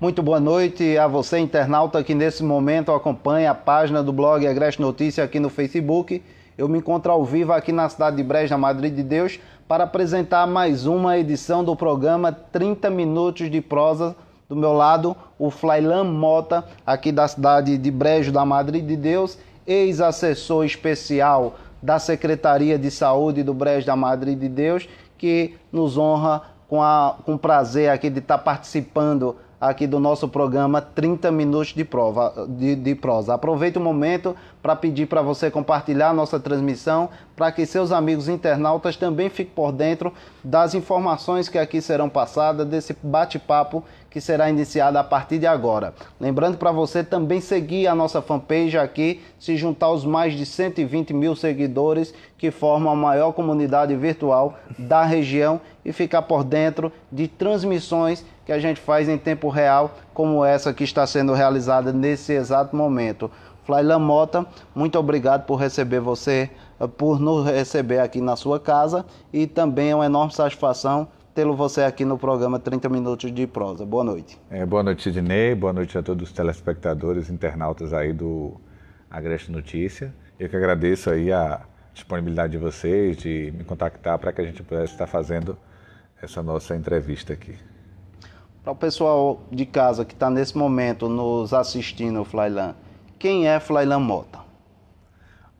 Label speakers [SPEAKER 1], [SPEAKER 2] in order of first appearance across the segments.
[SPEAKER 1] Muito boa noite a você, internauta, que nesse momento acompanha a página do blog Agreste Notícia aqui no Facebook. Eu me encontro ao vivo aqui na cidade de Brejo, da Madrid de Deus, para apresentar mais uma edição do programa 30 Minutos de Prosa. Do meu lado, o Flailan Mota, aqui da cidade de Brejo, da Madrid de Deus, ex-assessor especial da Secretaria de Saúde do Brejo da Madrid de Deus, que nos honra com, a, com prazer aqui de estar participando aqui do nosso programa 30 Minutos de, prova, de, de Prosa. Aproveito o momento para pedir para você compartilhar nossa transmissão para que seus amigos internautas também fiquem por dentro das informações que aqui serão passadas, desse bate-papo que será iniciado a partir de agora. Lembrando para você também seguir a nossa fanpage aqui, se juntar aos mais de 120 mil seguidores que forma a maior comunidade virtual da região e ficar por dentro de transmissões que a gente faz em tempo real, como essa que está sendo realizada nesse exato momento. Flaila Mota, muito obrigado por receber você, eh, por nos receber aqui na sua casa e também é uma enorme satisfação tê-lo você aqui no programa 30 Minutos de Prosa. Boa noite.
[SPEAKER 2] É, boa noite, Dinei. Boa noite a todos os telespectadores, internautas aí do Agreste Notícia. Eu que agradeço aí a, disponibilidade de vocês, de me contactar para que a gente pudesse estar fazendo essa nossa entrevista aqui.
[SPEAKER 1] Para o pessoal de casa que está nesse momento nos assistindo, Flylan, quem é Flylan Mota?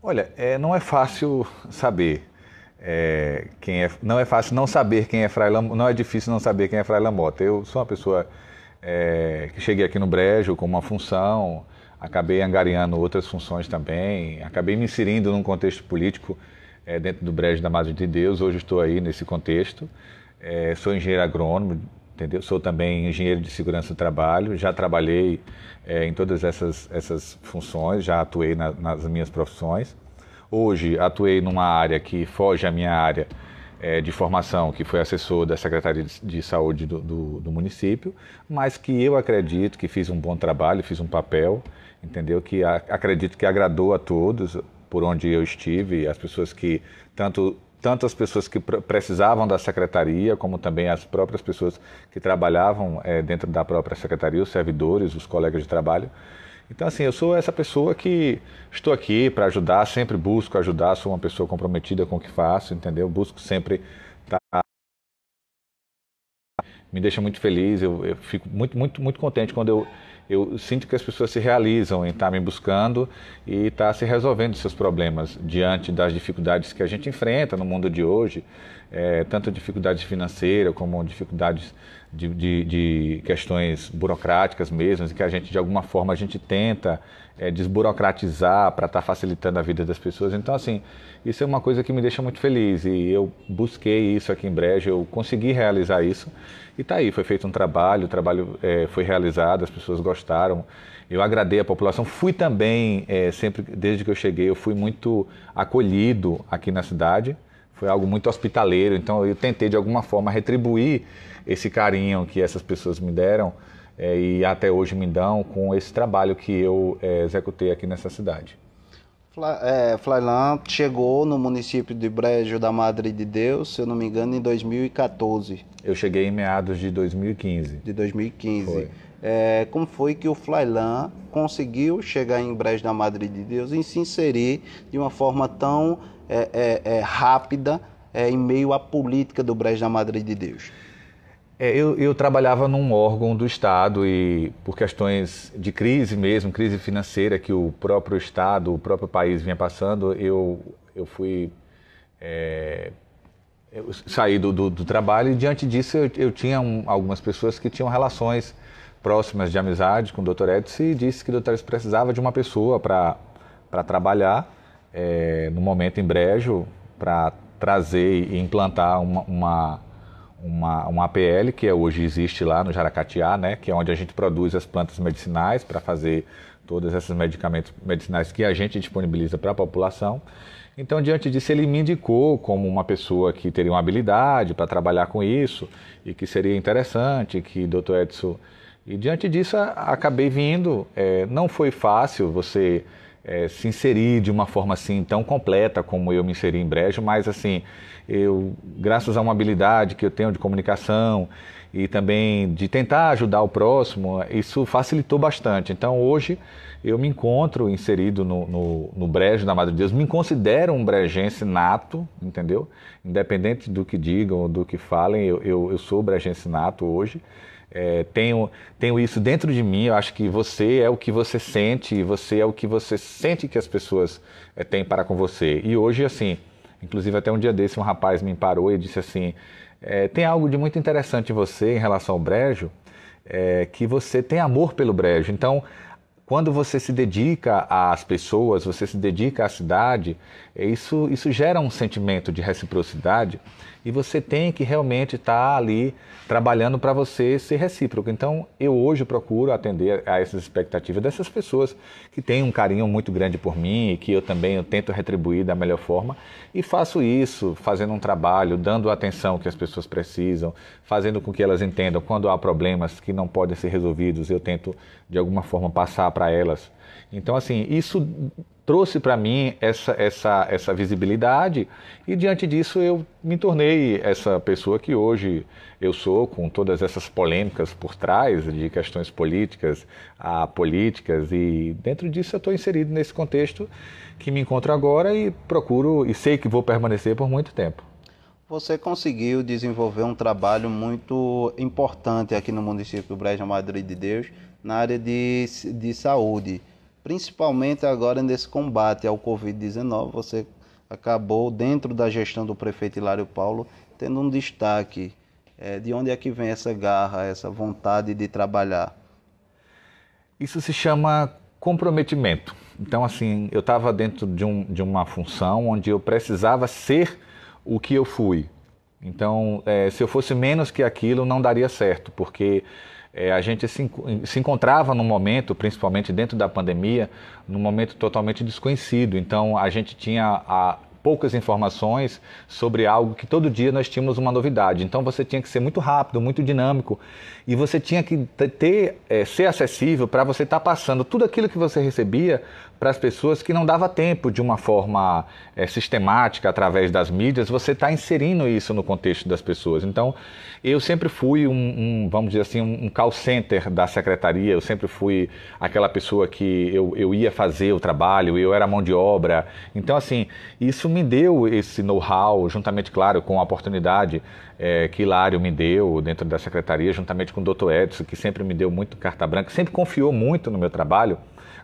[SPEAKER 2] Olha, é, não é fácil saber. É, quem é, não é fácil não saber quem é Frailan, não é difícil não saber quem é Frailan Mota. Eu sou uma pessoa é, que cheguei aqui no Brejo com uma função, acabei angariando outras funções também, acabei me inserindo num contexto político é, dentro do Brejo da Madre de Deus, hoje estou aí nesse contexto, é, sou engenheiro agrônomo, entendeu? Sou também engenheiro de segurança do trabalho, já trabalhei é, em todas essas, essas funções, já atuei na, nas minhas profissões. Hoje atuei numa área que foge à minha área é, de formação, que foi assessor da Secretaria de Saúde do, do, do, município, mas que eu acredito que fiz um bom trabalho, fiz um papel entendeu? Que acredito que agradou a todos por onde eu estive, as pessoas que tanto tanto as pessoas que precisavam da secretaria, como também as próprias pessoas que trabalhavam é, dentro da própria secretaria, os servidores, os colegas de trabalho. Então, assim, eu sou essa pessoa que estou aqui para ajudar, sempre busco ajudar, sou uma pessoa comprometida com o que faço, entendeu? Busco sempre estar. Tá... Me deixa muito feliz, eu, eu, fico muito, muito, muito contente quando eu, eu sinto que as pessoas se realizam em estar tá me buscando e estar tá se resolvendo seus problemas diante das dificuldades que a gente enfrenta no mundo de hoje, é, tanto dificuldades financeiras como dificuldades de, de, de questões burocráticas mesmo, que a gente de alguma forma a gente tenta é, desburocratizar, para estar tá facilitando a vida das pessoas. Então, assim, isso é uma coisa que me deixa muito feliz e eu busquei isso aqui em Brejo, eu consegui realizar isso e está aí, foi feito um trabalho, o trabalho é, foi realizado, as pessoas gostaram, eu agradei a população, fui também, é, sempre, desde que eu cheguei, eu fui muito acolhido aqui na cidade, foi algo muito hospitaleiro, então eu tentei de alguma forma retribuir esse carinho que essas pessoas me deram, é, e até hoje me dão com esse trabalho que eu é, executei aqui nessa cidade.
[SPEAKER 1] É, Flailan chegou no município de Brejo da Madre de Deus, se eu não me engano, em 2014. Eu cheguei em meados de 2015. De 2015. Foi. É, como foi que o Flailan conseguiu chegar em Brejo da Madre de Deus e se inserir de uma forma tão é, é, é rápida é, em meio à política do Brejo da Madre de Deus?
[SPEAKER 2] É, eu, eu, trabalhava num órgão do Estado e por questões de crise mesmo, crise financeira que o próprio Estado, o próprio país vinha passando, eu, eu fui. É, eu saí do, do, do, trabalho e diante disso eu, eu tinha um, algumas pessoas que tinham relações próximas de amizade com o Dr. Edson e disse que o Dr. Edson precisava de uma pessoa para trabalhar é, no momento em brejo, para trazer e implantar uma, uma uma, uma APL que é, hoje existe lá no Jaracatiá, né, que é onde a gente produz as plantas medicinais para fazer todos esses medicamentos medicinais que a gente disponibiliza para a população. Então, diante disso, ele me indicou como uma pessoa que teria uma habilidade para trabalhar com isso e que seria interessante, que Dr. Edson. E diante disso, acabei vindo. É, não foi fácil você é, se inserir de uma forma assim tão completa como eu me inseri em Brejo, mas assim, eu, graças a uma habilidade que eu tenho de comunicação e também de tentar ajudar o próximo, isso facilitou bastante. Então hoje eu me encontro inserido no, no, no Brejo da Madre de Deus, me considero um brejense nato, entendeu? Independente do que digam, do que falem, eu, eu, eu sou brejense nato hoje. É, tenho, tenho isso dentro de mim. Eu acho que você é o que você sente, você é o que você sente que as pessoas é, têm para com você. E hoje, assim, inclusive até um dia desse, um rapaz me parou e disse assim: é, tem algo de muito interessante em você em relação ao brejo, é, que você tem amor pelo brejo. Então, quando você se dedica às pessoas, você se dedica à cidade, é, isso, isso gera um sentimento de reciprocidade e você tem que realmente estar tá ali trabalhando para você ser recíproco. Então, eu hoje procuro atender a essas expectativas dessas pessoas que têm um carinho muito grande por mim e que eu também eu tento retribuir da melhor forma e faço isso fazendo um trabalho, dando a atenção que as pessoas precisam, fazendo com que elas entendam quando há problemas que não podem ser resolvidos, eu tento de alguma forma passar para elas. Então, assim, isso trouxe para mim essa, essa, essa visibilidade e diante disso eu me tornei essa pessoa que hoje eu sou, com todas essas polêmicas por trás de questões políticas a políticas e dentro disso eu estou inserido nesse contexto que me encontro agora e procuro e sei que vou permanecer por muito tempo.
[SPEAKER 1] Você conseguiu desenvolver um trabalho muito importante aqui no município do Brejo Madre de Deus na área de, de saúde principalmente agora nesse combate ao Covid-19. Você acabou, dentro da gestão do prefeito Hilário Paulo, tendo um destaque. É, de onde é que vem essa garra, essa vontade de trabalhar? Isso se chama comprometimento. Então,
[SPEAKER 2] assim, eu estava dentro de, um, de uma função onde eu precisava ser o que eu fui. Então, é, se eu fosse menos que aquilo, não daria certo, porque é, a gente se, se, encontrava num momento, principalmente dentro da pandemia, num momento totalmente desconhecido. Então a gente tinha a, poucas informações sobre algo que todo dia nós tínhamos uma novidade. Então você tinha que ser muito rápido, muito dinâmico e você tinha que ter, é, ser acessível para você estar tá passando tudo aquilo que você recebia para as pessoas que não dava tempo de uma forma é, sistemática através das mídias, você está inserindo isso no contexto das pessoas. Então, eu sempre fui um, um, vamos dizer assim, um call center da secretaria, eu sempre fui aquela pessoa que eu, eu ia fazer o trabalho, eu era mão de obra. Então, assim, isso me deu esse know-how, juntamente, claro, com a oportunidade é, que Hilário me deu dentro da secretaria, juntamente com o doutor Edson, que sempre me deu muito carta branca, sempre confiou muito no meu trabalho,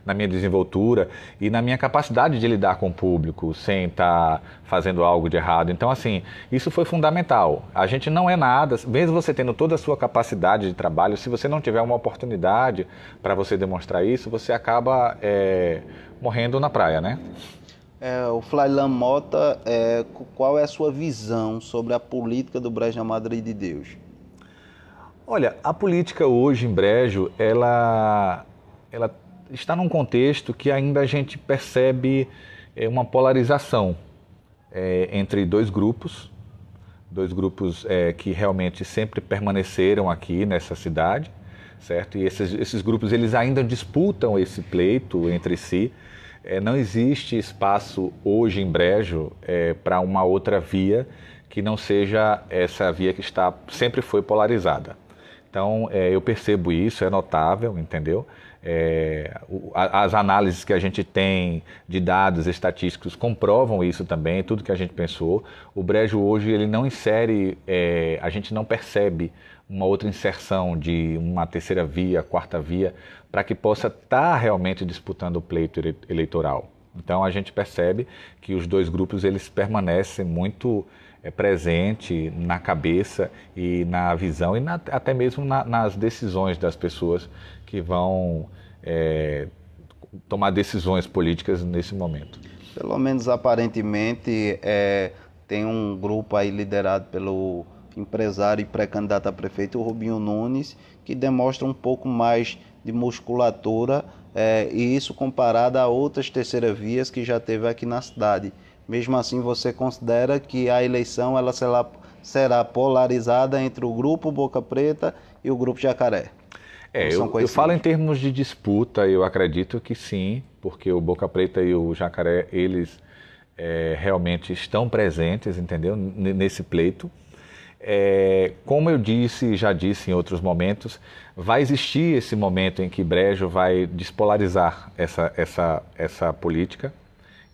[SPEAKER 2] na minha desenvoltura e na minha capacidade de lidar com o público sem estar fazendo algo de errado. Então, assim, isso foi fundamental. A gente não é nada, mesmo você tendo toda a sua capacidade de trabalho, se você não tiver uma oportunidade para você demonstrar isso, você acaba é, morrendo na praia, né?
[SPEAKER 1] É, o Flailan Mota, é, qual é a sua visão sobre a política do Brejo na Madre de Deus? Olha, a política
[SPEAKER 2] hoje em Brejo, ela, ela está num contexto que ainda a gente percebe é, uma polarização é, entre dois grupos, dois grupos é, que realmente sempre permaneceram aqui nessa cidade, certo? E esses, esses grupos eles ainda disputam esse pleito entre si, é, não existe espaço hoje em Brejo é, para uma outra via que não seja essa via que está sempre foi polarizada. Então é, eu percebo isso, é notável, entendeu? É, as análises que a gente tem de dados estatísticos comprovam isso também, tudo que a gente pensou. O brejo hoje ele não insere, é, a gente não percebe uma outra inserção de uma terceira via, quarta via, para que possa estar tá realmente disputando o pleito eleitoral. Então a gente percebe que os dois grupos eles permanecem muito é, presente na cabeça e na visão e na, até mesmo na, nas decisões das pessoas que vão é, tomar decisões políticas nesse momento.
[SPEAKER 1] Pelo menos aparentemente é, tem um grupo aí liderado pelo empresário e pré-candidato a prefeito, o Rubinho Nunes, que demonstra um pouco mais de musculatura, é, e isso comparado a outras terceiras vias que já teve aqui na cidade. Mesmo assim, você considera que a eleição ela será, será polarizada entre o grupo Boca Preta e o grupo Jacaré? É, eu, eu, falo
[SPEAKER 2] em termos de disputa, eu acredito que sim, porque o Boca Preta e o Jacaré, eles é, realmente estão presentes, entendeu? N nesse pleito. É, como eu disse, já disse em outros momentos, vai existir esse momento em que Brejo vai despolarizar essa, essa, essa política.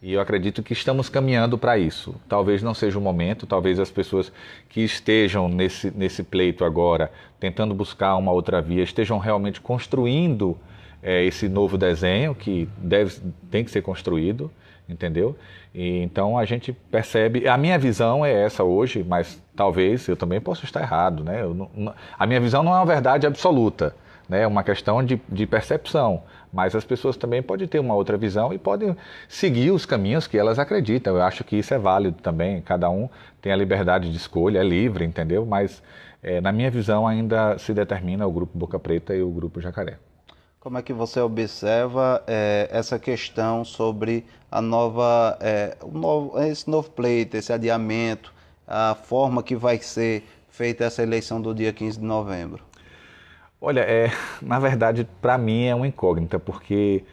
[SPEAKER 2] E eu acredito que estamos caminhando para isso. Talvez não seja o momento, talvez as pessoas que estejam nesse, nesse pleito agora, tentando buscar uma outra via, estejam realmente construindo é, esse novo desenho que deve, tem que ser construído, entendeu? E, então a gente percebe. A minha visão é essa hoje, mas talvez eu também possa estar errado, né? Não, a minha visão não é uma verdade absoluta, né? É uma questão de, de percepção. Mas as pessoas também podem ter uma outra visão e podem seguir os caminhos que elas acreditam. Eu acho que isso é válido também. Cada um tem a liberdade de escolha, é livre, entendeu? Mas é, na minha visão ainda se determina o grupo Boca Preta e o grupo Jacaré.
[SPEAKER 1] Como é que você observa é, essa questão sobre a nova, é, novo, esse novo pleito, esse adiamento, a forma que vai ser feita essa eleição do dia 15 de novembro? Olha, é, na verdade, para mim é uma incógnita, porque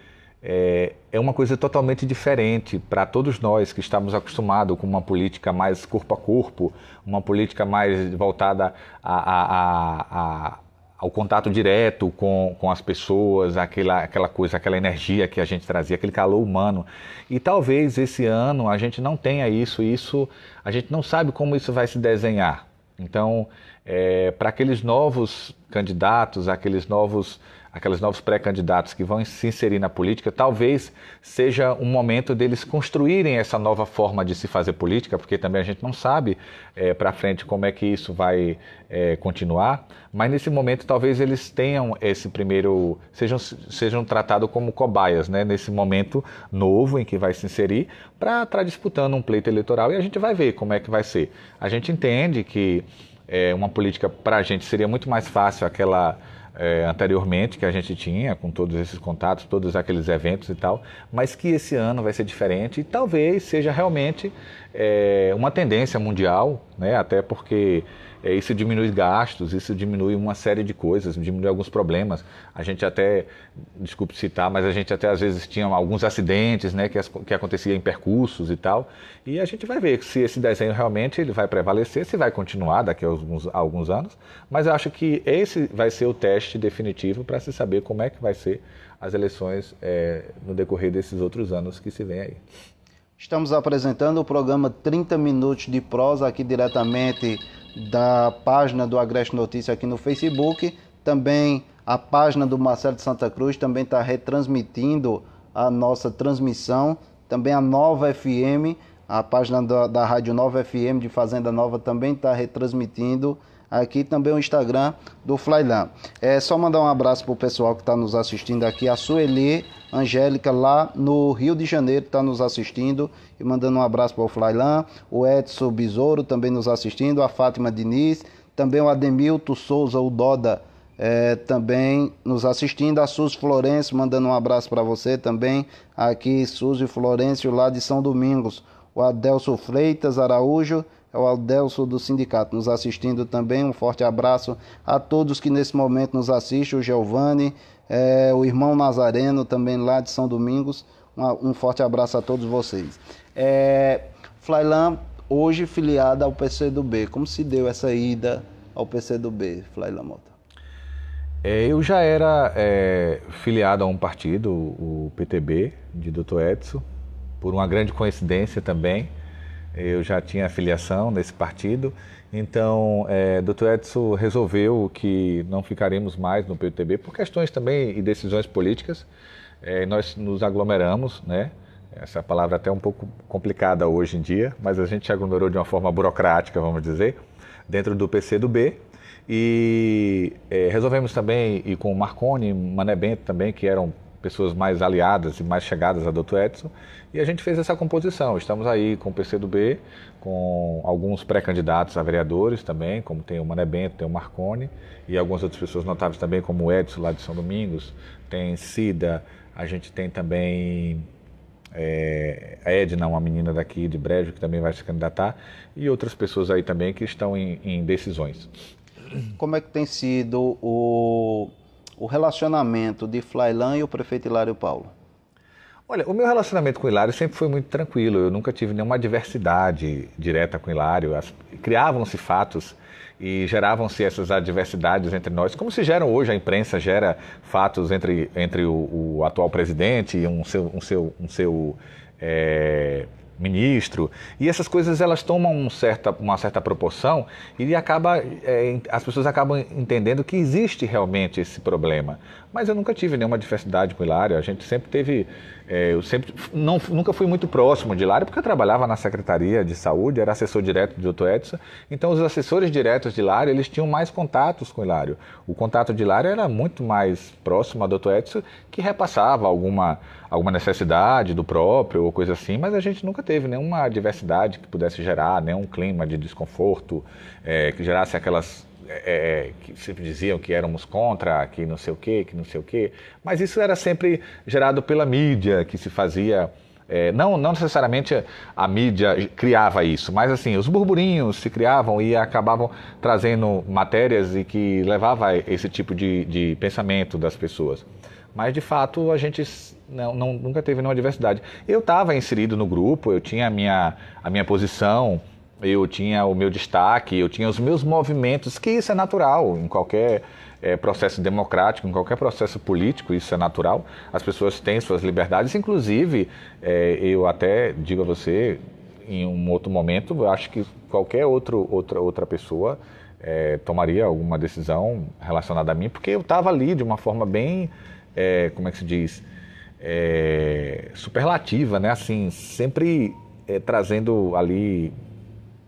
[SPEAKER 1] é, é uma coisa
[SPEAKER 2] totalmente diferente para todos nós que estamos acostumados com uma política mais corpo a corpo, uma política mais voltada a, a, a ao contato direto com, com as pessoas, aquela, aquela coisa, aquela energia que a gente trazia, aquele calor humano. E talvez esse ano a gente não tenha isso, isso a gente não sabe como isso vai se desenhar. Então, é, para aqueles novos candidatos, aqueles novos aqueles novos pré-candidatos que vão se inserir na política, talvez seja um momento deles construírem essa nova forma de se fazer política, porque também a gente não sabe é, para frente como é que isso vai é, continuar. Mas nesse momento, talvez eles tenham esse primeiro, sejam, sejam tratados como cobaias, né? Nesse momento novo em que vai se inserir, para estar tá disputando um pleito eleitoral e a gente vai ver como é que vai ser. A gente entende que é, uma política para a gente seria muito mais fácil aquela é, anteriormente que a gente tinha, com todos esses contatos, todos aqueles eventos e tal, mas que esse ano vai ser diferente e talvez seja realmente é, uma tendência mundial, né? até porque é, isso diminui gastos, isso diminui uma série de coisas, diminui alguns problemas. A gente até, desculpe citar, mas a gente até às vezes tinha alguns acidentes né, que, que acontecia em percursos e tal. E a gente vai ver se esse desenho realmente ele vai prevalecer, se vai continuar daqui a alguns, a alguns anos. Mas eu acho que esse vai ser o teste definitivo para se saber como é que vai ser as eleições é, no decorrer desses outros anos que se vem aí.
[SPEAKER 1] Estamos apresentando o programa 30 Minutos de Prosa aqui diretamente da página do Agreste Notícia aqui no Facebook, também a página do Marcelo de Santa Cruz também está retransmitindo a nossa transmissão, também a Nova FM, a página da, da Rádio Nova FM de Fazenda Nova também está retransmitindo aqui também o Instagram do Flylan. É só mandar um abraço pro pessoal que está nos assistindo aqui, a Sueli Angélica lá no Rio de Janeiro está nos assistindo e mandando um abraço para o Flylan, o Edson Besouro também nos assistindo, a Fátima Diniz, também o Ademilto Souza, o Doda é, também nos assistindo. A Suzy Florencio mandando um abraço para você também. Aqui, Suzy Florencio, lá de São Domingos. O Adelso Freitas Araújo ao Aldelso do sindicato nos assistindo também. Um forte abraço a todos que nesse momento nos assistem, o Giovanni, é, o irmão Nazareno, também lá de São Domingos. Um, um forte abraço a todos vocês. É, Flailan, hoje filiada ao PCdoB, como se deu essa ida ao PCdoB, Flailan Mota?
[SPEAKER 2] É, eu já era é, filiado a um partido, o PTB, de Dr. Edson, por uma grande coincidência também eu já tinha afiliação nesse partido, então é, Dr. Edson resolveu que não ficaremos mais no PTB por questões também e decisões políticas. É, nós nos aglomeramos, né? Essa palavra é até é um pouco complicada hoje em dia, mas a gente se aglomerou de uma forma burocrática, vamos dizer, dentro do PCdoB. E é, resolvemos também, e com o Marconi, Mané Bento também, que eram pessoas mais aliadas e mais chegadas a Dr. Edson, e a gente fez essa composição. Estamos aí com o PCdoB, com alguns pré-candidatos a vereadores também, como tem o Mané Bento, tem o Marconi, e algumas outras pessoas notáveis também, como o Edson lá de São Domingos, tem Cida, a gente tem também é, a Edna, uma menina daqui de Brejo, que também vai se candidatar, e outras pessoas aí também que estão em, em decisões.
[SPEAKER 1] Como é que tem sido o o relacionamento de Flailan e o prefeito Hilário Paulo? Olha, o meu relacionamento
[SPEAKER 2] com o Hilário sempre foi muito tranquilo. Eu nunca tive nenhuma adversidade direta com o Hilário. Criavam-se fatos e geravam-se essas adversidades entre nós, como se geram hoje, a imprensa gera fatos entre, entre o, o atual presidente e um seu, um seu, um seu é, ministro. E essas coisas elas tomam um certa, uma certa proporção e acaba, é, as pessoas acabam entendendo que existe realmente esse problema. Mas eu nunca tive nenhuma diversidade com o Hilário, a gente sempre teve é, eu sempre não, nunca fui muito próximo de Lara, porque eu trabalhava na Secretaria de Saúde, era assessor direto do Dr. Edson, então os assessores diretos de Lara, eles tinham mais contatos com Hilário. O contato de Lara era muito mais próximo do Dr. Edson, que repassava alguma, alguma necessidade do próprio ou coisa assim, mas a gente nunca teve nenhuma adversidade que pudesse gerar nenhum clima de desconforto, é, que gerasse aquelas é, é, que sempre diziam que éramos contra, que não sei o quê, que não sei o quê, mas isso era sempre gerado pela mídia que se fazia. É, não, não necessariamente a mídia criava isso, mas assim, os burburinhos se criavam e acabavam trazendo matérias e que levava esse tipo de, de pensamento das pessoas. Mas de fato a gente não, não, nunca teve nenhuma diversidade. Eu estava inserido no grupo, eu tinha a minha, a minha posição eu tinha o meu destaque, eu tinha os meus movimentos, que isso é natural em qualquer é, processo democrático, em qualquer processo político, isso é natural. As pessoas têm suas liberdades, inclusive, é, eu até digo a você, em um outro momento, eu acho que qualquer outro, outra, outra pessoa é, tomaria alguma decisão relacionada a mim, porque eu estava ali de uma forma bem, como é que se diz, superlativa, né? Assim, sempre trazendo ali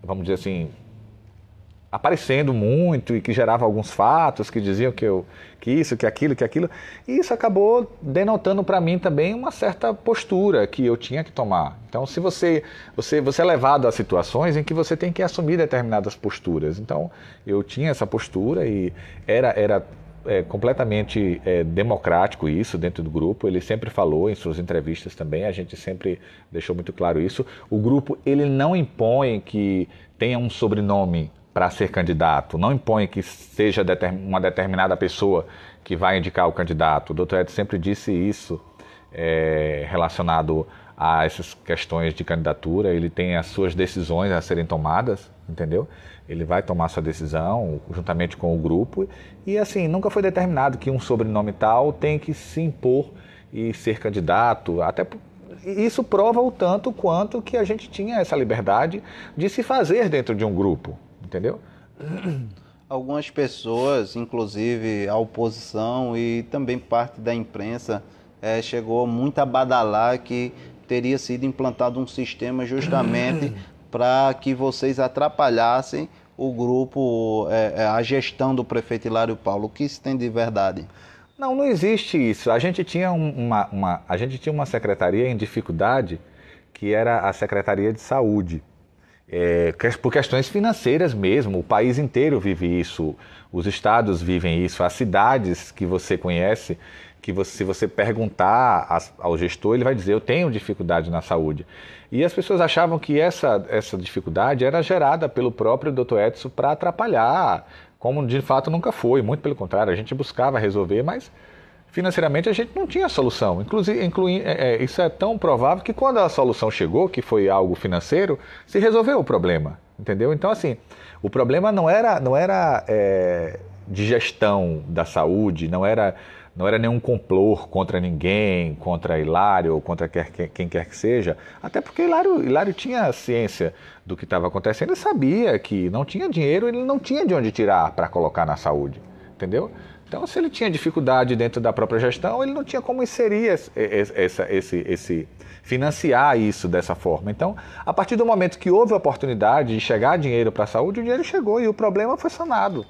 [SPEAKER 2] vamos dizer assim, aparecendo muito e que gerava alguns fatos que diziam que eu que isso, que aquilo, que aquilo, e isso acabou denotando para mim também uma certa postura que eu tinha que tomar. Então, se você você você é levado a situações em que você tem que assumir determinadas posturas. Então, eu tinha essa postura e era era é, completamente é, democrático isso dentro do grupo. Ele sempre falou em suas entrevistas também, a gente sempre deixou muito claro isso. O grupo ele não impõe que tenha um sobrenome para ser candidato, não impõe que seja uma determinada pessoa que vai indicar o candidato. O Dr. Ed sempre disse isso é, relacionado a essas questões de candidatura. Ele tem as suas decisões a serem tomadas, entendeu? Ele vai tomar sua decisão juntamente com o grupo e assim nunca foi determinado que um sobrenome tal tem que se impor e ser candidato. Até isso prova o tanto quanto que a gente tinha essa liberdade de se fazer dentro de um grupo, entendeu?
[SPEAKER 1] Algumas pessoas, inclusive a oposição e também parte da imprensa, é, chegou muito a badalar que teria sido implantado um sistema justamente para que vocês atrapalhassem o grupo, é, é, a gestão do prefeito Hilário Paulo. O que isso tem de verdade?
[SPEAKER 2] Não, não existe isso. A gente tinha uma, uma, a gente tinha uma secretaria em dificuldade, que era a Secretaria de Saúde. É, por questões financeiras mesmo, o país inteiro vive isso, os estados vivem isso, as cidades que você conhece que você, se você perguntar ao gestor, ele vai dizer: Eu tenho dificuldade na saúde. E as pessoas achavam que essa, essa dificuldade era gerada pelo próprio Dr. Edson para atrapalhar, como de fato nunca foi. Muito pelo contrário, a gente buscava resolver, mas financeiramente a gente não tinha solução. Inclusive, inclui, é, é, isso é tão provável que quando a solução chegou, que foi algo financeiro, se resolveu o problema, entendeu? Então, assim, o problema não era, não era é, de gestão da saúde, não era não era nenhum complô contra ninguém, contra Hilário ou contra quem quer que seja, até porque Hilário, Hilário tinha ciência do que estava acontecendo e sabia que não tinha dinheiro, ele não tinha de onde tirar para colocar na saúde, entendeu? Então, se ele tinha dificuldade dentro da própria gestão, ele não tinha como inserir esse, esse, esse, esse financiar isso dessa forma. Então, a partir do momento que houve a oportunidade de chegar dinheiro para a saúde, o dinheiro chegou e o problema foi sanado.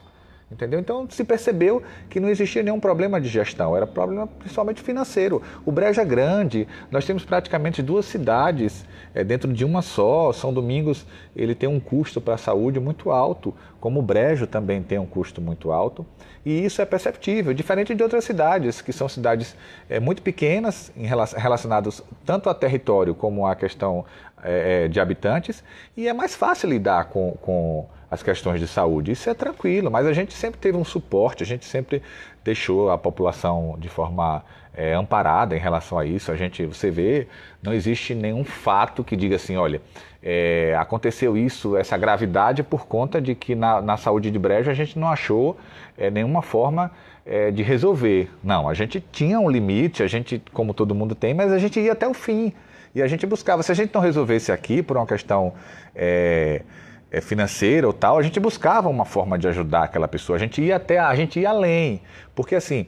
[SPEAKER 2] Entendeu? Então se percebeu que não existia nenhum problema de gestão, era problema principalmente financeiro. O Brejo é grande, nós temos praticamente duas cidades é, dentro de uma só. São Domingos ele tem um custo para a saúde muito alto, como o Brejo também tem um custo muito alto, e isso é perceptível, diferente de outras cidades, que são cidades é, muito pequenas em relação, relacionadas tanto a território como à questão é, é, de habitantes, e é mais fácil lidar com, com as questões de saúde. Isso é tranquilo, mas a gente sempre teve um suporte, a gente sempre deixou a população de forma é, amparada em relação a isso. A gente, você vê, não existe nenhum fato que diga assim, olha, é, aconteceu isso, essa gravidade por conta de que na, na saúde de brejo a gente não achou é, nenhuma forma é, de resolver. Não, a gente tinha um limite, a gente, como todo mundo tem, mas a gente ia até o fim. E a gente buscava, se a gente não resolvesse aqui por uma questão é, eh, financeira ou tal, a gente buscava uma forma de ajudar aquela pessoa. A gente ia até, a gente ia além, porque assim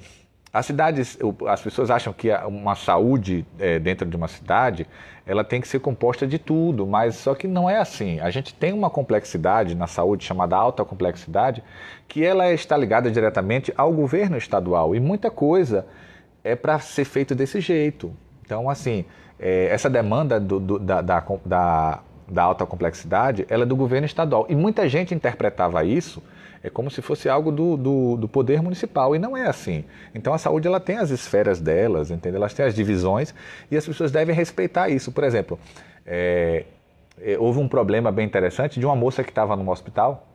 [SPEAKER 2] as cidades, as pessoas acham que uma saúde é, dentro de uma cidade, ela tem que ser composta de tudo, mas só que não é assim. A gente tem uma complexidade na saúde chamada alta complexidade, que ela está ligada diretamente ao governo estadual e muita coisa é para ser feito desse jeito. Então, assim, é, essa demanda do, do, da, da, da da alta complexidade, ela é do governo estadual. E muita gente interpretava isso é como se fosse algo do, do, do, poder municipal, e não é assim. Então a saúde ela tem as esferas delas, entende? elas têm as divisões, e as pessoas devem respeitar isso. Por exemplo, é, é houve um problema bem interessante de uma moça que estava no hospital,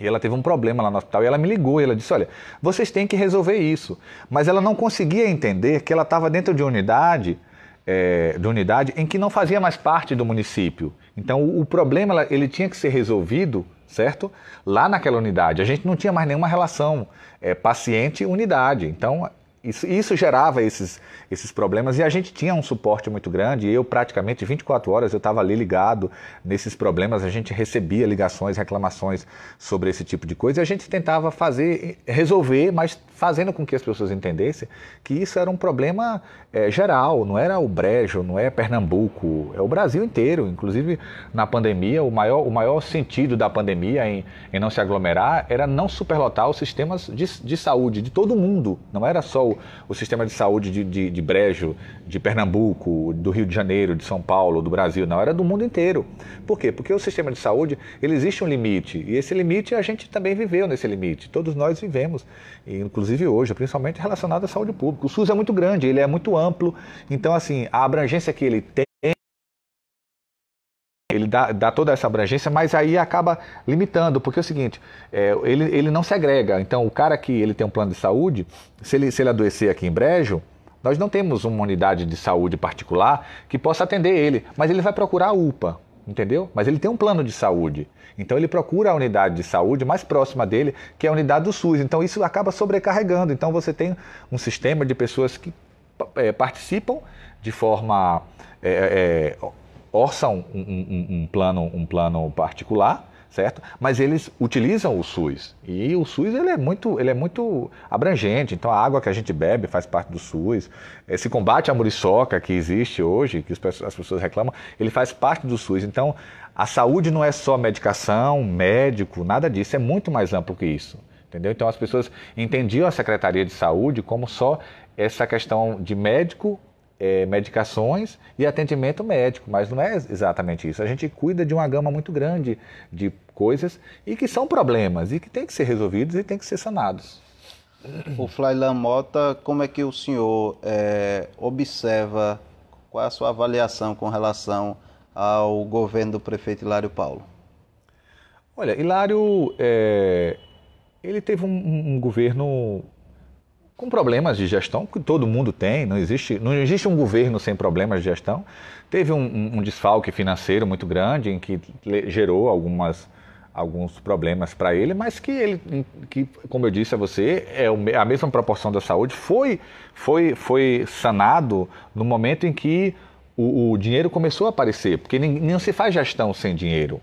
[SPEAKER 2] e ela teve um problema lá no hospital e ela me ligou e ela disse: Olha, vocês têm que resolver isso. Mas ela não conseguia entender que ela estava dentro de unidade é, de unidade em que não fazia mais parte do município. Então o, o problema ele tinha que ser resolvido, certo? Lá naquela unidade. A gente não tinha mais nenhuma relação é, paciente-unidade. Então isso, isso, gerava esses, esses problemas e a gente tinha um suporte muito grande. eu, praticamente 24 horas, eu estava ali ligado nesses problemas. A gente recebia ligações, reclamações sobre esse tipo de coisa e a gente tentava fazer, resolver, mas fazendo com que as pessoas entendessem que isso era um problema é, geral, não era o Brejo, não é Pernambuco, é o Brasil inteiro. Inclusive, na pandemia, o maior, o maior sentido da pandemia em, em não se aglomerar era não superlotar os sistemas de, de saúde de todo mundo. Não era só o, o sistema de saúde de, de, de Brejo, de Pernambuco, do Rio de Janeiro, de São Paulo, do Brasil, não, era do mundo inteiro. Por quê? Porque o sistema de saúde, ele existe um limite, e esse limite a gente também viveu nesse limite, todos nós vivemos, inclusive inclusive hoje, principalmente relacionado à saúde pública. O SUS é muito grande, ele é muito amplo, então, assim, a abrangência que ele tem ele dá, dá, toda essa abrangência, mas aí acaba limitando, porque é o seguinte, é, ele, ele não segrega. Então, o cara que ele tem um plano de saúde, se ele, se ele adoecer aqui em Brejo, nós não temos uma unidade de saúde particular que possa atender ele, mas ele vai procurar a UPA entendeu? Mas ele tem um plano de saúde. Então ele procura a unidade de saúde mais próxima dele, que é a unidade do SUS. Então isso acaba sobrecarregando. Então você tem um sistema de pessoas que é, participam de forma é, é, é orçam um, um, um, plano um plano particular certo? Mas eles utilizam o SUS e o SUS ele é muito, ele é muito abrangente. Então a água que a gente bebe faz parte do SUS. Esse combate à muriçoca que existe hoje, que as pessoas reclamam, ele faz parte do SUS. Então a saúde não é só medicação, médico, nada disso. É muito mais amplo que isso. Entendeu? Então as pessoas entendiam a Secretaria de Saúde como só essa questão de médico é, medicações e atendimento médico, mas não é exatamente isso. A gente cuida de uma gama muito grande de coisas e que
[SPEAKER 1] são problemas e que tem que ser resolvidos e tem que ser sanados. O Flylan Mota, como é que o senhor é, observa, qual é a sua avaliação com relação ao governo do prefeito Hilário Paulo? Olha, Hilário, é, ele teve um, um governo com problemas
[SPEAKER 2] de gestão, que todo mundo tem, não existe, não existe um governo sem problemas de gestão. Teve um, um desfalque financeiro muito grande, em que gerou algumas, alguns problemas para ele, mas que ele, que, como eu disse a você, é a mesma proporção da saúde, foi, foi, foi sanado no momento em que o, o dinheiro começou a aparecer, porque não se faz gestão sem dinheiro.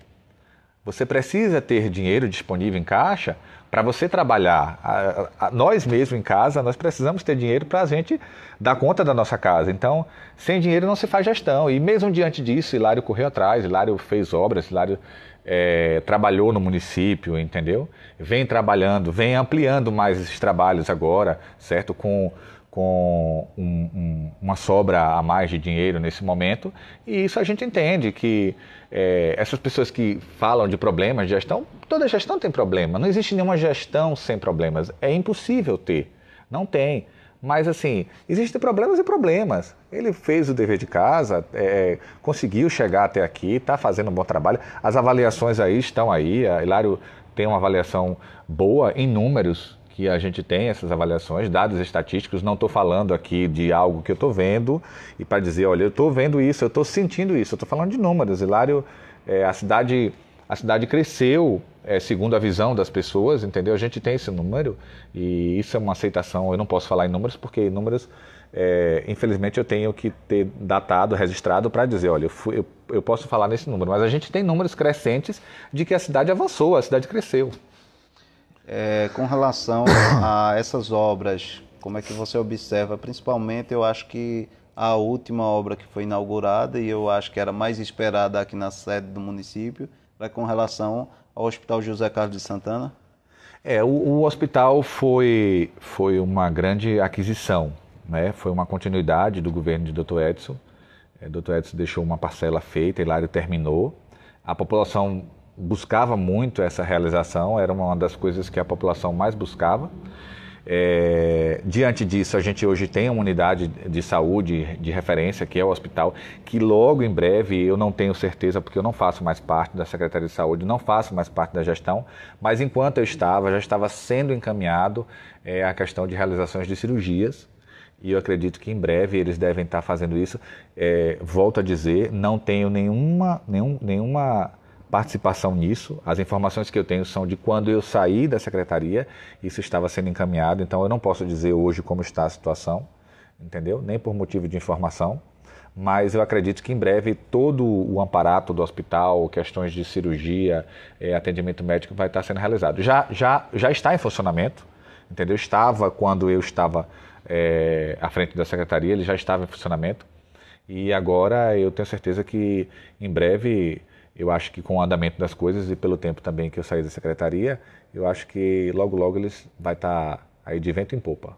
[SPEAKER 2] Você precisa ter dinheiro disponível em caixa para você trabalhar, a, a, nós mesmos em casa, nós precisamos ter dinheiro para a gente dar conta da nossa casa. Então, sem dinheiro não se faz gestão. E mesmo diante disso, Hilário correu atrás, Hilário fez obras, Hilário é, trabalhou no município, entendeu? Vem trabalhando, vem ampliando mais esses trabalhos agora, certo? Com com um, um, uma sobra a mais de dinheiro nesse momento, e isso a gente entende que é, essas pessoas que falam de problemas de gestão, toda gestão tem problema, não existe nenhuma gestão sem problemas, é impossível ter, não tem. Mas assim, existem problemas e problemas. Ele fez o dever de casa, é, é conseguiu chegar até aqui, está fazendo um bom trabalho. As avaliações aí estão aí. A Hilário tem uma avaliação boa em números que a gente tem essas avaliações, dados estatísticos, não estou falando aqui de algo que eu estou vendo e para dizer, olha, eu estou vendo isso, eu estou sentindo isso, eu estou falando de números. Hilário, é, a, cidade, a cidade cresceu é, segundo a visão das pessoas, entendeu? A gente tem esse número e isso é uma aceitação, eu não posso falar em números porque em números... É, infelizmente eu tenho que ter datado, registrado para dizer, olha, eu, fui, eu, eu posso falar nesse número, mas a gente tem números crescentes de que a cidade avançou, a cidade
[SPEAKER 1] cresceu. É, com relação a essas obras, como é que você observa? Principalmente, eu acho que a última obra que foi inaugurada e eu acho que era mais esperada aqui na sede do município, é com relação ao Hospital José Carlos de Santana. É, o, o hospital foi, foi uma grande
[SPEAKER 2] aquisição, né? foi uma continuidade do governo de Dr. Edson. É, Dr. Edson deixou uma parcela feita, Hilário terminou. A população buscava muito essa realização, era uma das coisas que a população mais buscava. É, diante disso, a gente hoje tem uma unidade de saúde de referência, que é o hospital, que logo em breve, eu não tenho certeza, porque eu não faço mais parte da Secretaria de Saúde, não faço mais parte da gestão, mas enquanto eu estava, já estava sendo encaminhado é, a questão de realizações de cirurgias, e eu acredito que em breve eles devem estar fazendo isso. É, volto a dizer, não tenho nenhuma, nenhum, nenhuma participação nisso. As informações que eu tenho são de quando eu saí da secretaria, isso estava sendo encaminhado, então eu não posso dizer hoje como está a situação, entendeu? Nem por motivo de informação, mas eu acredito que em breve todo o amparato do hospital, questões de cirurgia, eh, atendimento médico vai estar sendo realizado. Já, já, já está em funcionamento, entendeu? Estava quando eu estava eh, à frente da secretaria, ele já estava em funcionamento. E agora eu tenho certeza que em breve eu acho que com o andamento das coisas e pelo tempo também que eu saí da secretaria, eu acho que logo, logo eles vai estar tá aí de vento em popa.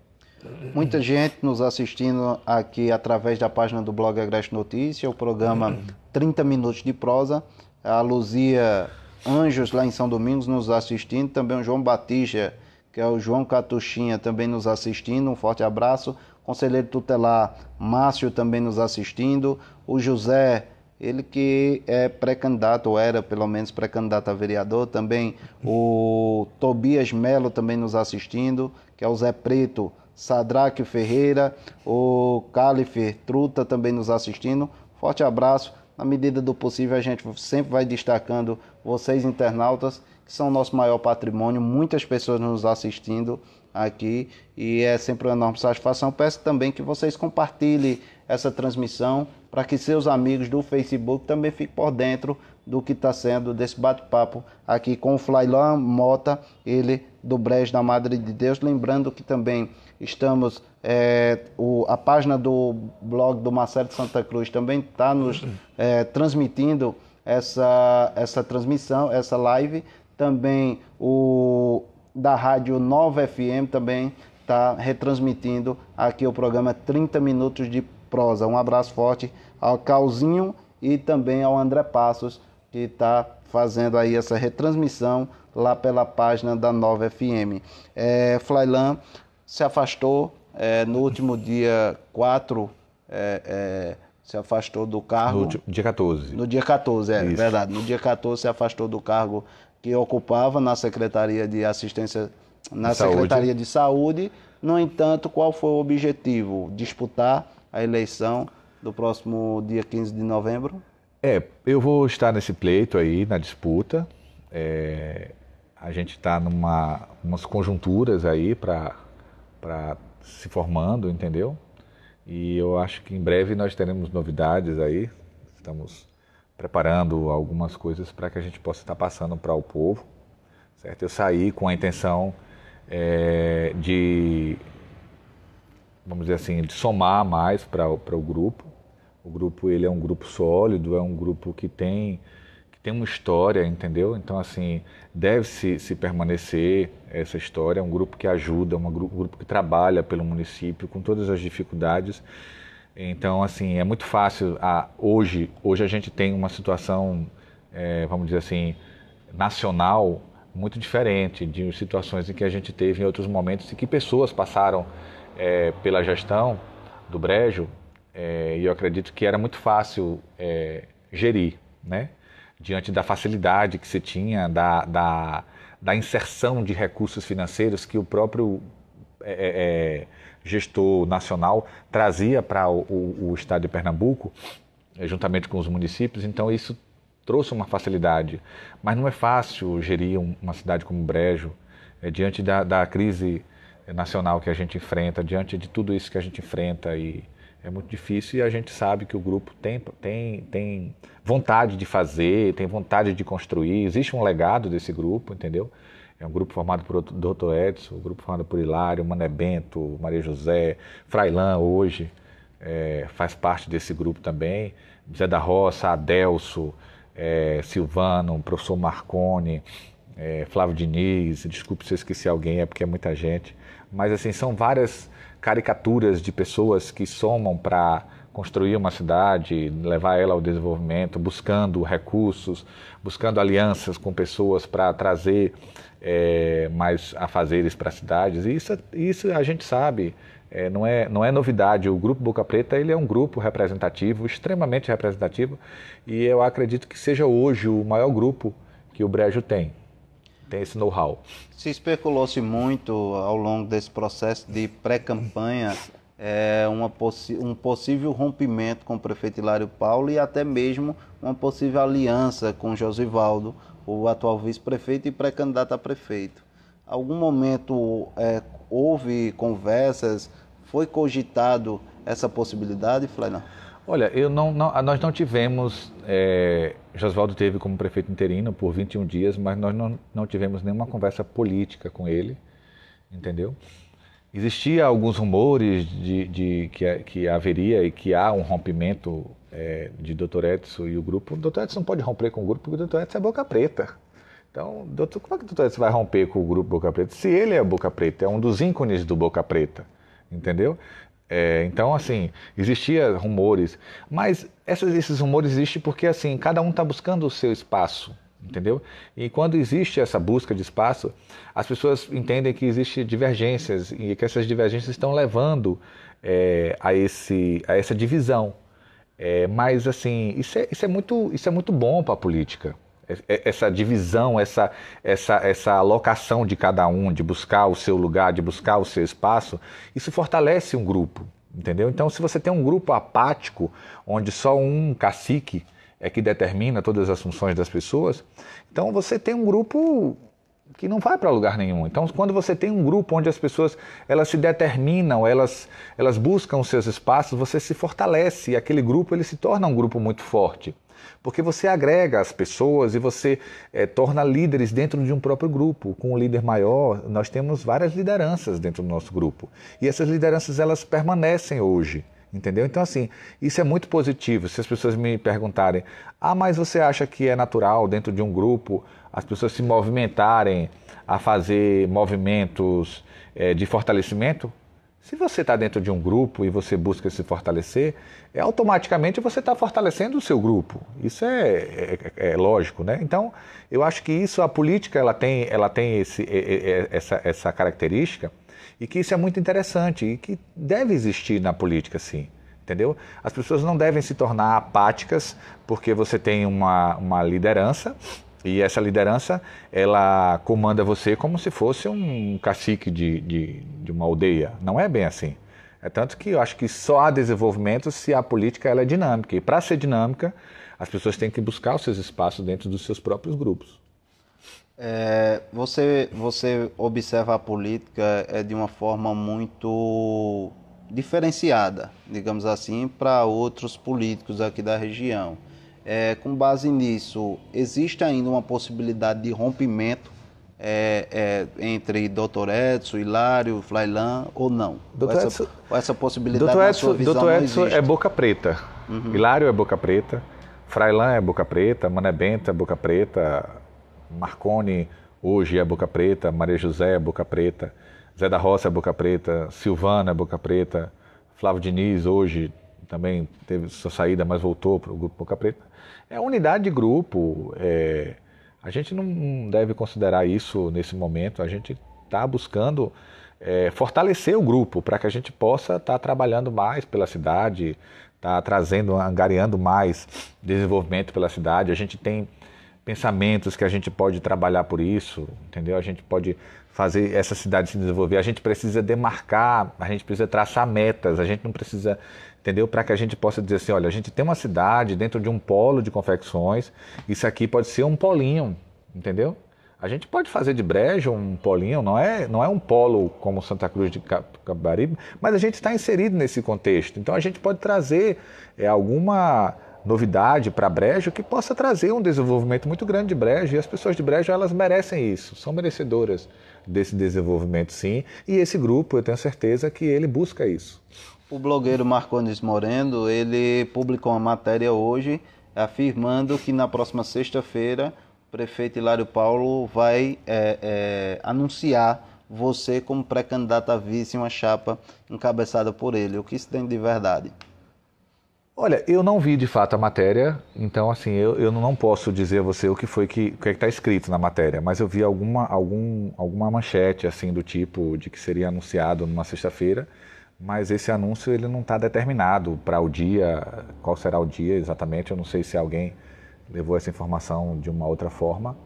[SPEAKER 1] Muita gente nos assistindo aqui através da página do blog Agreste Notícia, o programa 30 uhum. Minutos de Prosa. A Luzia Anjos, lá em São Domingos, nos assistindo. Também o João Batista, que é o João Catuxinha, também nos assistindo. Um forte abraço. Conselheiro tutelar Márcio também nos assistindo. O José ele que é pré-candidato, ou era pelo menos pré-candidato a vereador, também o Tobias Melo também nos assistindo, que é o Zé Preto, Sadraque Ferreira, o Califer Truta também nos assistindo. Forte abraço. Na medida do possível, a gente sempre vai destacando vocês, internautas, que são o nosso maior patrimônio, muitas pessoas nos assistindo aqui e é sempre uma enorme satisfação. Peço também que vocês compartilhem essa transmissão para que seus amigos do Facebook também fiquem por dentro do que está sendo desse bate-papo aqui com o Flailan Mota, ele do Brejo da Madre de Deus. Lembrando que também estamos, é, o, a página do blog do Marcelo de Santa Cruz também está nos é, transmitindo essa, essa transmissão, essa live. Também o, da Rádio Nova FM também está retransmitindo aqui o programa 30 Minutos de Prosa. Um abraço forte ao Calzinho e também ao André Passos, que está fazendo aí essa retransmissão lá pela página da Nova FM. É, Flylan se afastou é, no último dia 4 é, é, se afastou do cargo. No dia 14. No dia 14, é Isso. verdade. No dia 14 se afastou do cargo que ocupava na Secretaria de Assistência, na de Secretaria Saúde. de Saúde. No entanto, qual foi o objetivo? Disputar a eleição do próximo dia 15 de novembro?
[SPEAKER 2] É, eu vou estar nesse pleito aí, na disputa. É, a gente está numa umas conjunturas aí para se formando, entendeu? E eu acho que em breve nós teremos novidades aí. Estamos preparando algumas coisas para que a gente possa estar passando para o povo. Certo? Eu saí com a intenção é, de, vamos dizer assim, de somar mais para o grupo. O grupo ele é um grupo sólido, é um grupo que tem tem uma história, entendeu? Então, assim, deve-se se permanecer essa história. É um grupo que ajuda, um grupo, que trabalha pelo município com todas as dificuldades. Então, assim, é muito fácil. Ah, hoje, hoje a gente tem uma situação, é, vamos dizer assim, nacional muito diferente de situações em que a gente teve em outros momentos e que pessoas passaram é, pela gestão do brejo é, e eu acredito que era muito fácil é, gerir, né? diante da facilidade que se tinha, da, da, da inserção de recursos financeiros que o próprio é, é, é gestor nacional trazia para o, o, o, estado de Pernambuco, eh, juntamente com os municípios, então isso trouxe uma facilidade. Mas não é fácil gerir uma cidade como Brejo, é, diante da, da crise nacional que a gente enfrenta, diante de tudo isso que a gente enfrenta e é muito difícil e a gente sabe que o grupo tem, tem, tem vontade de fazer, tem vontade de construir. Existe um legado desse grupo, entendeu? É um grupo formado por Dr. Edson, um grupo formado por Hilário, Mané Bento, Maria José, Frailan hoje é, faz parte desse grupo também, Zé da Roça, Adelso, é, Silvano, professor Marcone, é, Flávio Diniz, desculpe se eu esqueci alguém, é porque é muita gente. Mas assim, são várias caricaturas de pessoas que somam para construir uma cidade, levar ela ao desenvolvimento, buscando recursos, buscando alianças com pessoas para trazer é, mais afazeres para as cidades. E isso, isso a gente sabe, é, não, é, não é novidade. O Grupo Boca Preta ele é um grupo representativo, extremamente representativo, e eu acredito que seja hoje o maior grupo que o
[SPEAKER 1] Brejo tem tem esse know-how. Se especulou-se muito ao longo desse processo de pré-campanha é, possi um possível rompimento com o prefeito Hilário Paulo e até mesmo uma possível aliança com Josivaldo, o atual vice-prefeito e pré-candidato a prefeito. Algum momento é, houve conversas, foi cogitado essa possibilidade, Flávio?
[SPEAKER 2] Olha, eu não, não, ah, nós não tivemos. É, Josvaldo teve como prefeito interino por 21 dias, mas nós não, não tivemos nenhuma conversa política com ele, entendeu? Existia alguns rumores de, de que, que, haveria e que há um rompimento é, de Dr. Edson e o grupo. O Dr. Edson não pode romper com o grupo porque o Dr. Edson é boca preta. Então, doutor, como é que o Dr. Edson vai romper com o grupo Boca Preta? Se ele é Boca Preta, é um dos ícones do Boca Preta, entendeu? É, então, assim, existia rumores, mas essas, esses rumores existem porque, assim, cada um está buscando o seu espaço, entendeu? E quando existe essa busca de espaço, as pessoas entendem que existem divergências e que essas divergências estão levando é, a, esse, a essa divisão. É, mas, assim, isso é, isso é muito, isso é muito bom para a política, é, é, essa divisão, essa, essa, essa alocação de cada um, de buscar o seu lugar, de buscar o seu espaço, isso fortalece um grupo, entendeu? Então, se você tem um grupo apático, onde só um cacique é que determina todas as funções das pessoas, então você tem um grupo que não vai para lugar nenhum. Então, quando você tem um grupo onde as pessoas elas se determinam, elas, elas buscam os seus espaços, você se fortalece e aquele grupo ele se torna um grupo muito forte. Porque você agrega as pessoas e você é, torna líderes dentro de um próprio grupo. Com um líder maior, nós temos várias lideranças dentro do nosso grupo. E essas lideranças, elas permanecem hoje. Entendeu? Então, assim, isso é muito positivo. Se as pessoas me perguntarem, ah, mas você acha que é natural dentro de um grupo as pessoas se movimentarem a fazer movimentos é, de fortalecimento? Se você está dentro de um grupo e você busca se fortalecer, é, automaticamente você está fortalecendo o seu grupo. Isso é, é, é, é, lógico, né? Então, eu acho que isso, a política, ela tem, ela tem esse, essa, essa característica e que isso é muito interessante e que deve existir na política, sim. Entendeu? As pessoas não devem se tornar apáticas porque você tem uma, uma liderança e essa liderança, ela comanda você como se fosse um cacique de, de, de, uma aldeia. Não é bem assim. É tanto que eu acho que só há desenvolvimento se a política ela é dinâmica. E para ser dinâmica, as pessoas têm que buscar os seus espaços dentro dos seus próprios grupos.
[SPEAKER 1] É, você, você observa a política é de uma forma muito diferenciada, digamos assim, para outros políticos aqui da região. É, com base nisso, existe ainda uma possibilidade de rompimento é, é, entre Dr. Edson, Hilário, Flailan ou não? Dr. Essa, Edson, essa possibilidade Dr. Edson, Dr. Edson é
[SPEAKER 2] boca preta, uhum. Hilário é boca preta, Frailan é boca preta, Mané Benta é boca preta, Marconi hoje é boca preta, Maria José é boca preta, Zé da Roça é boca preta, Silvana é boca preta, Flávio Diniz hoje também teve sua saída, mas voltou para o grupo Boca Preta. É unidade de grupo. É, a gente não deve considerar isso nesse momento. A gente está buscando é, fortalecer o grupo para que a gente possa estar tá trabalhando mais pela cidade, estar tá trazendo, angariando mais desenvolvimento pela cidade. A gente tem pensamentos que a gente pode trabalhar por isso, entendeu? A gente pode fazer essa cidade se desenvolver. A gente precisa demarcar, a gente precisa traçar metas, a gente não precisa, entendeu? Para que a gente possa dizer assim, olha, a gente tem uma cidade dentro de um polo de confecções, isso aqui pode ser um polinho, entendeu? A gente pode fazer de brejo um polinho, não é, não é um polo como Santa Cruz de Cabaribe, mas a gente está inserido nesse contexto. Então a gente pode trazer é, alguma novidade para brejo que possa trazer um desenvolvimento muito grande de brejo e as pessoas de brejo elas merecem isso, são merecedoras
[SPEAKER 1] desse desenvolvimento,
[SPEAKER 2] sim. E esse grupo, eu tenho certeza que ele busca
[SPEAKER 1] isso. O blogueiro Marcones Moreno, ele publicou uma matéria hoje afirmando que na próxima sexta-feira o prefeito Hilário Paulo vai é, é, anunciar você como pré-candidato a vice em uma chapa encabeçada por ele. O que isso tem de verdade? Olha, eu não vi de fato a matéria, então
[SPEAKER 2] assim, eu, eu não posso dizer a você o que foi que que é está escrito na matéria, mas eu vi alguma, algum, alguma manchete assim do tipo de que seria anunciado numa sexta-feira, mas esse anúncio ele não está determinado para o dia, qual será o dia exatamente, eu não sei se alguém levou essa informação de uma outra forma,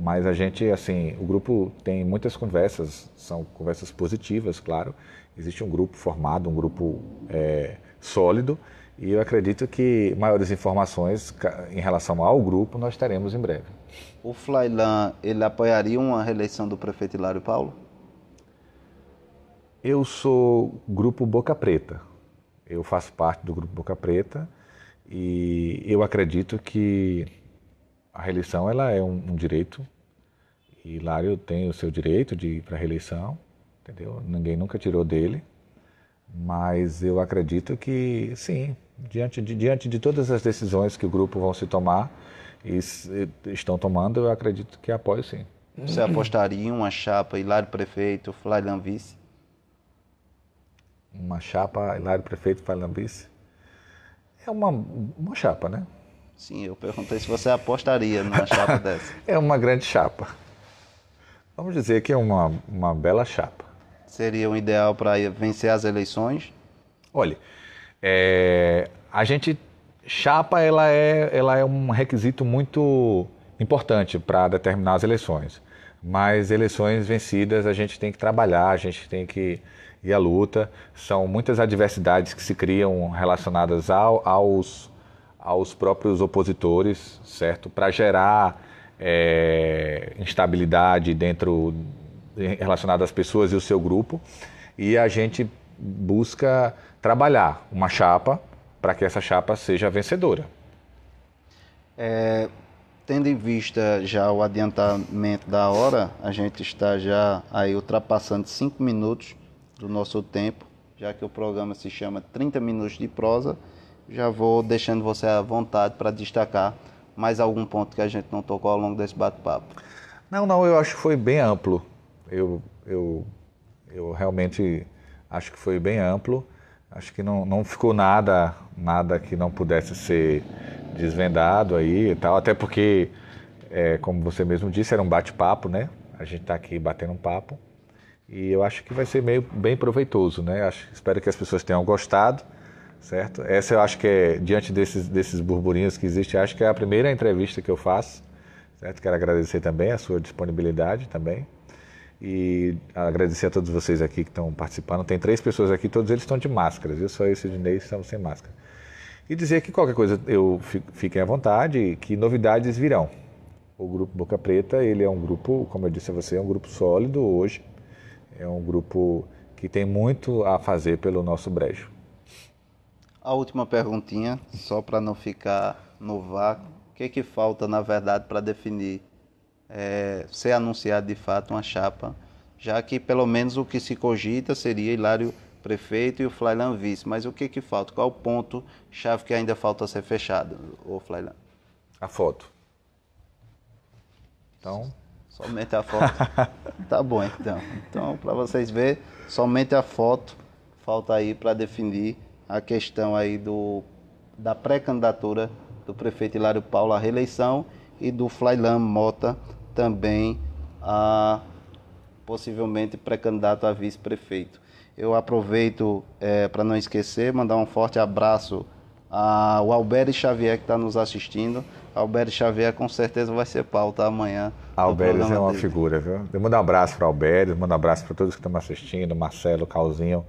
[SPEAKER 2] mas a gente, assim, o grupo tem muitas conversas, são conversas positivas, claro, existe um grupo formado, um grupo é, sólido, e eu acredito que maiores informações em relação ao grupo nós teremos em breve.
[SPEAKER 1] O Flailan, ele apoiaria uma reeleição do prefeito Hilário Paulo?
[SPEAKER 2] Eu sou grupo Boca Preta. Eu faço parte do grupo Boca Preta e eu acredito que a reeleição ela é um, um direito. E Hilário tem o seu direito de ir para a reeleição, entendeu? Ninguém nunca tirou dele. Mas eu acredito que sim, diante de, diante de todas as decisões que o grupo vão se
[SPEAKER 1] tomar e estão tomando, eu acredito que apoio sim. Você apostaria em uma chapa Hilário Prefeito, Flávio Vice? Uma
[SPEAKER 2] chapa Hilário Prefeito, Flávio Vice? É uma, uma chapa, né? Sim, eu
[SPEAKER 1] perguntei se você apostaria numa chapa dessa. é uma grande chapa. Vamos dizer que é uma, uma bela chapa. Seria o um ideal para vencer as eleições? Olha, é, a gente chapa ela é, ela é
[SPEAKER 2] um requisito muito importante para determinar as eleições. Mas eleições vencidas a gente tem que trabalhar, a gente tem que ir à luta. São muitas adversidades que se criam relacionadas ao, aos, aos próprios opositores, certo? Para gerar é, instabilidade dentro relacionada às pessoas e o seu grupo. E a gente busca trabalhar uma chapa para que essa chapa seja vencedora.
[SPEAKER 1] É, tendo em vista já o adiantamento da hora, a gente está já aí ultrapassando cinco minutos do nosso tempo, já que o programa se chama 30 Minutos de Prosa. Já vou deixando você à vontade para destacar mais algum ponto que a gente não tocou ao longo desse bate-papo. Não, não, eu acho que foi bem amplo.
[SPEAKER 2] Eu, eu, eu realmente acho que foi bem amplo. Acho que não, não ficou nada, nada que não pudesse ser desvendado aí e tal, até porque, é, como você mesmo disse, era um bate-papo, né? A gente está aqui batendo um papo e eu acho que vai ser meio, bem proveitoso, né? Acho, espero que as pessoas tenham gostado, certo? Essa eu acho que é, diante desses, desses burburinhos que existem, acho que é a primeira entrevista que eu faço, certo? Quero agradecer também a sua disponibilidade também, e agradecer a todos vocês aqui que estão participando. Tem três pessoas aqui, todos eles estão de máscaras, eu só esse e o Sidney estamos sem máscara. E dizer que qualquer coisa eu fiquem à vontade, que novidades virão. O grupo Boca Preta, ele é um grupo, como eu disse a você, é um grupo sólido hoje. É um grupo que tem muito a fazer pelo nosso brejo.
[SPEAKER 1] A última perguntinha, só para não ficar no vácuo, o que, é que falta, na verdade, para definir é, ser anunciado de fato uma chapa, já que pelo menos o que se cogita seria Hilário prefeito e o Flailan vice. Mas o que, que falta? Qual o ponto-chave que ainda falta ser fechado, o Flailan? A foto. Então. Somente a foto. tá bom, então. Então, para vocês verem, somente a foto falta aí para definir a questão aí do, da pré-candidatura do prefeito Hilário Paulo à reeleição e do Flailan Mota também a possivelmente pré-candidato a vice-prefeito. Eu aproveito é, para não esquecer, mandar um forte abraço ao Alberto Xavier que está nos assistindo. Alberto Xavier com certeza vai ser pauta amanhã. Alberto é uma dele. figura, viu? Eu mando um
[SPEAKER 2] abraço para o Alberto, mando um abraço para todos que estão assistindo, Marcelo, Calzinho,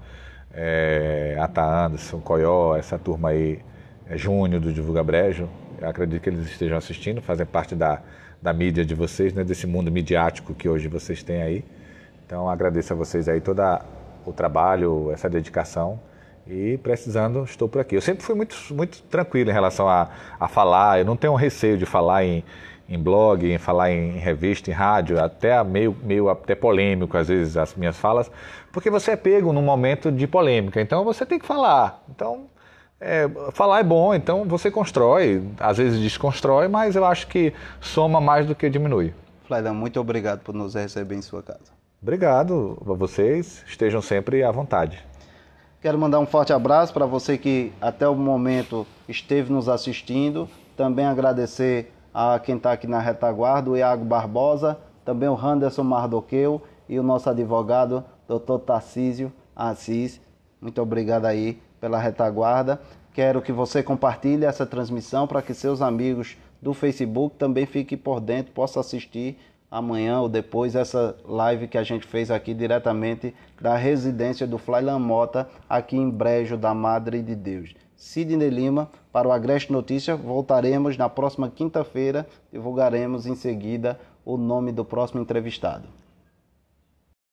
[SPEAKER 2] é, Ata Anderson, Coió, essa turma aí, é Júnior do Divulga Brejo. Eu acredito que eles estejam assistindo, fazem parte da, da mídia de vocês, né, desse mundo midiático que hoje vocês têm aí. Então agradeço a vocês aí todo o trabalho, essa dedicação e precisando estou por aqui. Eu sempre fui muito, muito tranquilo em relação a, a falar, eu não tenho receio de falar em, em blog, em falar em, em revista, em rádio, até meio, meio até polêmico às vezes as minhas falas, porque você é pego num momento de polêmica, então você tem que falar. Então é, falar é bom, então você constrói, às vezes desconstrói, mas eu acho que soma mais do que diminui. Flaidão, muito obrigado por nos receber em sua casa. Obrigado a vocês, estejam sempre à vontade.
[SPEAKER 1] Quero mandar um forte abraço para você que até o momento esteve nos assistindo. Também agradecer a quem está aqui na retaguarda, o Iago Barbosa, também o Anderson Mardoqueu e o nosso advogado, Dr. Tarcísio Assis. Muito obrigado aí pela retaguarda. Quero que você compartilhe essa transmissão para que seus amigos do Facebook também fiquem por dentro, possam assistir amanhã ou depois essa live que a gente fez aqui diretamente da residência do Flylan Mota, aqui em Brejo da Madre de Deus. Sidney Lima, para o Agreste Notícia, voltaremos na próxima quinta-feira, divulgaremos em seguida o nome do próximo entrevistado.